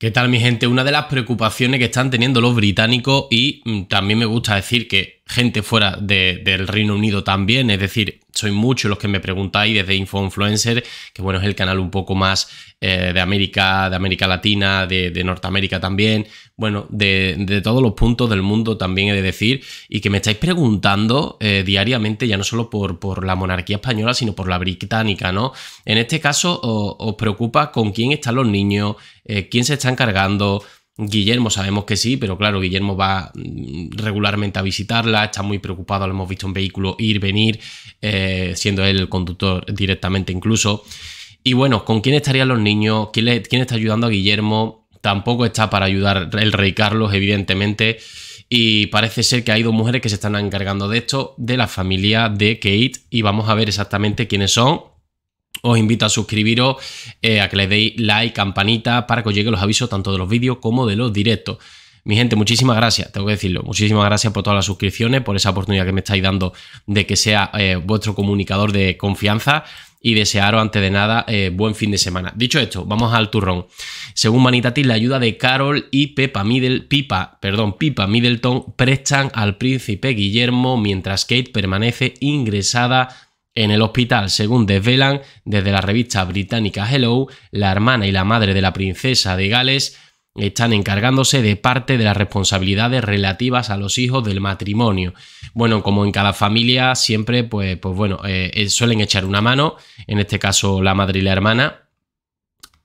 ¿Qué tal mi gente? Una de las preocupaciones que están teniendo los británicos y mm, también me gusta decir que gente fuera del Reino Unido también, es decir, soy mucho los que me preguntáis desde Info Influencer, que bueno, es el canal un poco más eh, de América, de América Latina, de, Norteamérica también, bueno, de, todos los puntos del mundo también he de decir, y que me estáis preguntando eh, diariamente, ya no solo por, la monarquía española, sino por la británica, ¿no? En este caso, os preocupa con quién están los niños, eh, quién se está encargando, Guillermo sabemos que sí, pero claro, Guillermo va mm, regularmente a visitarla, está muy preocupado, lo hemos visto en vehículo ir, venir, eh, siendo él el conductor directamente incluso. Y bueno, ¿con quién estarían los niños? ¿Quién, quién está ayudando a Guillermo? Tampoco está para ayudar el rey Carlos, evidentemente. Y parece ser que hay dos mujeres que se están encargando de esto, de la familia de Kate. Y vamos a ver exactamente quiénes son os invito a suscribiros, eh, a que le deis like, campanita, para que os lleguen los avisos tanto de los vídeos como de los directos. Mi gente, muchísimas gracias, tengo que decirlo, muchísimas gracias por todas las suscripciones, por esa oportunidad que me estáis dando de que sea eh, vuestro comunicador de confianza y desearos antes de nada eh, buen fin de semana. Dicho esto, vamos al turrón. Según Manitatis, la ayuda de Carol y Pepa Middle, Pipa, perdón, Pipa Middleton prestan al príncipe Guillermo mientras Kate permanece ingresada en el hospital, según desvelan desde la revista británica Hello, la hermana y la madre de la princesa de Gales están encargándose de parte de las responsabilidades relativas a los hijos del matrimonio. Bueno, como en cada familia siempre, pues, pues bueno, eh, eh, suelen echar una mano, en este caso la madre y la hermana.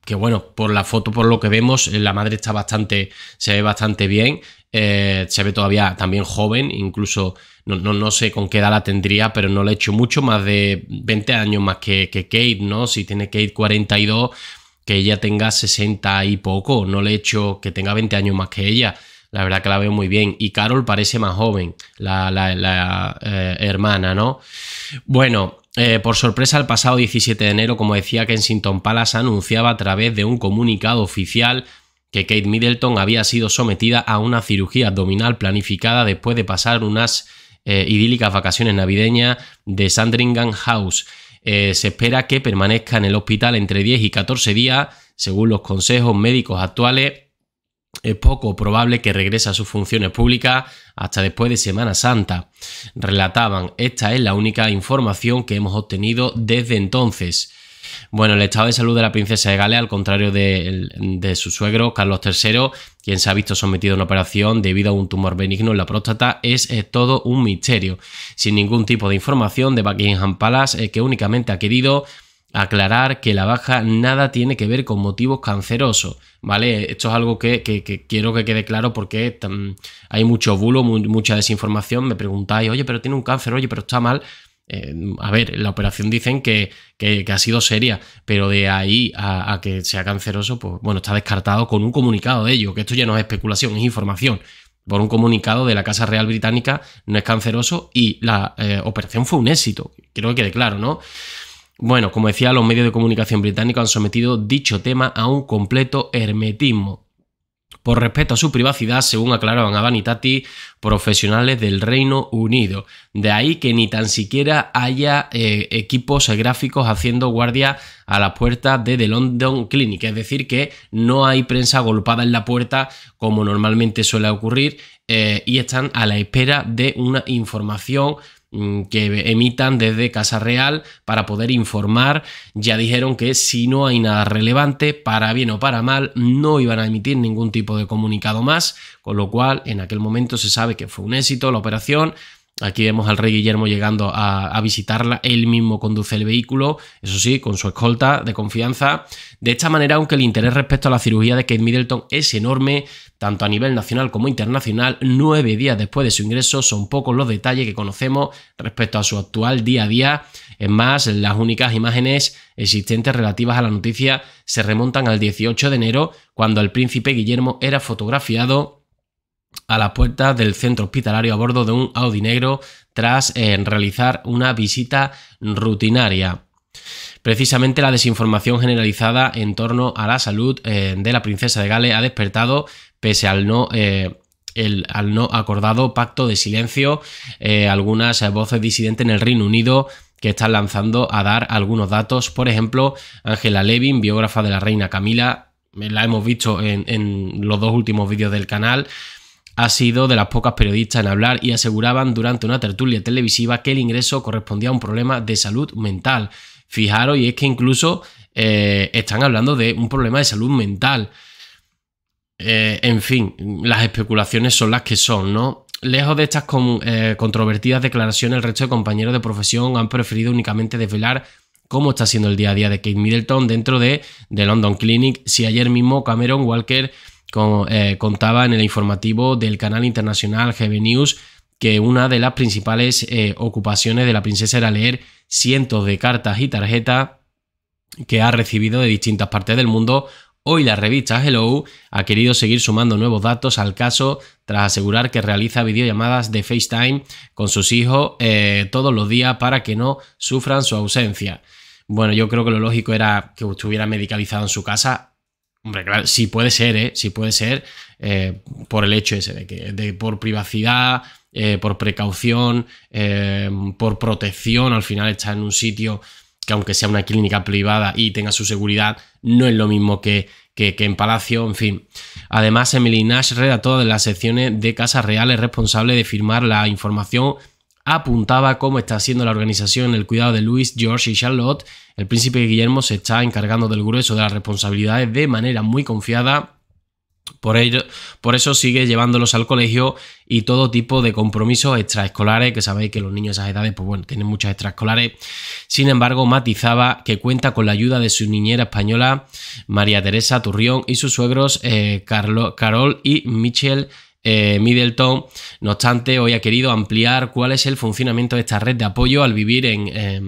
Que bueno, por la foto, por lo que vemos, eh, la madre está bastante, se ve bastante bien, eh, se ve todavía también joven, incluso no, no, sé con qué edad la tendría, pero no le he hecho mucho, más de 20 años más que, Kate, ¿no? Si tiene Kate 42, que ella tenga 60 y poco, no le he hecho que tenga 20 años más que ella. La verdad que la veo muy bien. Y Carol parece más joven, la, eh, hermana, ¿no? Bueno, eh, por sorpresa, el pasado 17 de enero, como decía, Kensington Palace anunciaba a través de un comunicado oficial que Kate Middleton había sido sometida a una cirugía abdominal planificada después de pasar unas eh, idílicas vacaciones navideñas de Sandringham House. Eh, se espera que permanezca en el hospital entre 10 y 14 días, según los consejos médicos actuales. Es poco probable que regrese a sus funciones públicas hasta después de Semana Santa. Relataban, esta es la única información que hemos obtenido desde entonces. Bueno, el estado de salud de la princesa de Gales, al contrario de, su suegro, Carlos III, quien se ha visto sometido a una operación debido a un tumor benigno en la próstata, es eh, todo un misterio, sin ningún tipo de información de Buckingham Palace, eh, que únicamente ha querido aclarar que la baja nada tiene que ver con motivos cancerosos, ¿vale? Esto es algo que, quiero que quede claro porque mm, hay mucho bulo, mucha desinformación, me preguntáis, oye, pero tiene un cáncer, oye, pero está mal. Eh, a ver, la operación dicen que, ha sido seria, pero de ahí a, que sea canceroso, pues bueno, está descartado con un comunicado de ello, que esto ya no es especulación, es información. Por un comunicado de la Casa Real Británica no es canceroso y la eh, operación fue un éxito, creo que quede claro, ¿no? Bueno, como decía, los medios de comunicación británicos han sometido dicho tema a un completo hermetismo por respeto a su privacidad, según aclaraban a Vanitati profesionales del Reino Unido. De ahí que ni tan siquiera haya eh, equipos gráficos haciendo guardia a la puerta de The London Clinic, es decir, que no hay prensa golpada en la puerta como normalmente suele ocurrir eh, y están a la espera de una información Mm, que emitan desde Casa Real para poder informar. Ya dijeron que si no hay nada relevante, para bien o para mal, no iban a emitir ningún tipo de comunicado más, con lo cual en aquel momento se sabe que fue un éxito la operación, Aquí vemos al rey Guillermo llegando a, visitarla, él mismo conduce el vehículo, eso sí, con su escolta de confianza. De esta manera, aunque el interés respecto a la cirugía de Kate Middleton es enorme, tanto a nivel nacional como internacional, nueve días después de su ingreso son pocos los detalles que conocemos respecto a su actual día a día. Es más, las únicas imágenes existentes relativas a la noticia se remontan al 18 de enero, cuando el príncipe Guillermo era fotografiado a la puerta del centro hospitalario a bordo de un Audi negro tras eh, realizar una visita rutinaria. Precisamente la desinformación generalizada en torno a la salud eh, de la princesa de Gales ha despertado, pese al no, eh, al no acordado pacto de silencio, algunas voces disidentes en el Reino Unido que están lanzando a dar algunos datos. Por ejemplo, Angela Levin, biógrafa de la reina Camila, la hemos visto en, en los dos últimos vídeos del canal, ha sido de las pocas periodistas en hablar y aseguraban durante una tertulia televisiva que el ingreso correspondía a un problema de salud mental. Fijaros, y es que incluso eh, están hablando de un problema de salud mental. Eh, en fin, las especulaciones son las que son, ¿no? Lejos de estas eh, controvertidas declaraciones, el resto de compañeros de profesión han preferido únicamente desvelar cómo está siendo el día a día de Kate Middleton dentro de The London Clinic, si ayer mismo Cameron Walker como eh, contaba en el informativo del canal internacional GB News que una de las principales eh, ocupaciones de la princesa era leer cientos de cartas y tarjetas que ha recibido de distintas partes del mundo. Hoy la revista Hello ha querido seguir sumando nuevos datos al caso tras asegurar que realiza videollamadas de FaceTime con sus hijos eh, todos los días para que no sufran su ausencia. Bueno, yo creo que lo lógico era que estuviera medicalizado en su casa Hombre, claro, sí puede ser, ¿eh? Sí puede ser eh, por el hecho ese de que por privacidad, eh, por precaución, eh, por protección, al final está en un sitio que aunque sea una clínica privada y tenga su seguridad, no es lo mismo que, en Palacio, en fin. Además, Emily Nash redactó de las secciones de casa real es responsable de firmar la información apuntaba cómo está haciendo la organización el cuidado de Luis, George y Charlotte, el príncipe Guillermo se está encargando del grueso de las responsabilidades de manera muy confiada. Por, ello, por eso sigue llevándolos al colegio y todo tipo de compromisos extraescolares, que sabéis que los niños de esas edades, pues bueno, tienen muchas extraescolares. Sin embargo, matizaba que cuenta con la ayuda de su niñera española, María Teresa Turrión, y sus suegros, eh, Carol y Michel eh, Middleton. No obstante, hoy ha querido ampliar cuál es el funcionamiento de esta red de apoyo al vivir en, eh,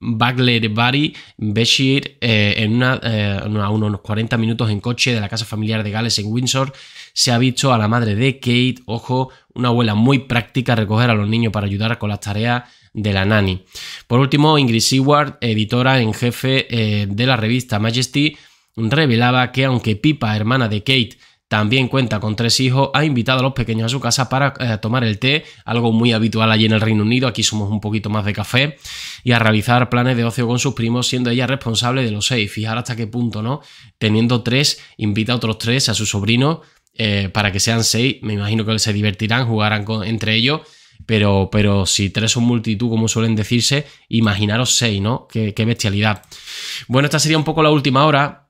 Bagler Bari, Beshir, en una, eh, a unos 40 minutos en coche de la casa familiar de Gales en Windsor, se ha visto a la madre de Kate, ojo, una abuela muy práctica, recoger a los niños para ayudar con las tareas de la nani. Por último, Ingrid Seward, editora en jefe eh, de la revista Majesty, revelaba que aunque Pipa, hermana de Kate, también cuenta con tres hijos, ha invitado a los pequeños a su casa para eh, tomar el té, algo muy habitual allí en el Reino Unido, aquí somos un poquito más de café, y a realizar planes de ocio con sus primos, siendo ella responsable de los seis. Fijar hasta qué punto, ¿no? Teniendo tres, invita a otros tres, a su sobrino, eh, para que sean seis. Me imagino que se divertirán, jugarán entre ellos. Pero, pero si tres son multitud, como suelen decirse, imaginaros seis, ¿no? Qué, qué bestialidad. Bueno, esta sería un poco la última hora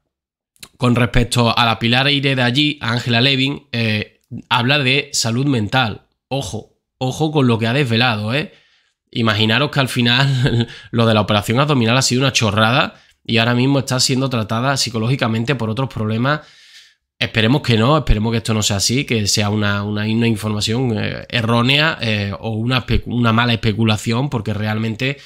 con respecto a la Pilar Aire de allí, Ángela Levin, eh, habla de salud mental. Ojo, ojo con lo que ha desvelado, ¿eh? Imaginaros que al final lo de la operación abdominal ha sido una chorrada y ahora mismo está siendo tratada psicológicamente por otros problemas. Esperemos que no, esperemos que esto no sea así, que sea una, información eh, errónea eh, o una, mala especulación, porque realmente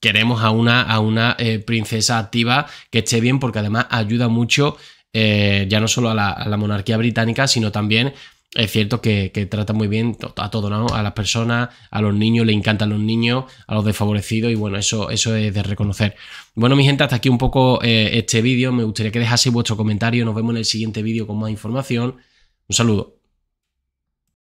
queremos a una, eh, princesa activa que esté bien porque además ayuda mucho eh, ya no solo a la, monarquía británica, sino también es cierto que, trata muy bien a todo, ¿no? A las personas, a los niños, le encantan los niños, a los desfavorecidos y bueno, eso, es de reconocer. Bueno, mi gente, hasta aquí un poco eh, este vídeo. Me gustaría que dejaseis vuestro comentario. Nos vemos en el siguiente vídeo con más información. Un saludo.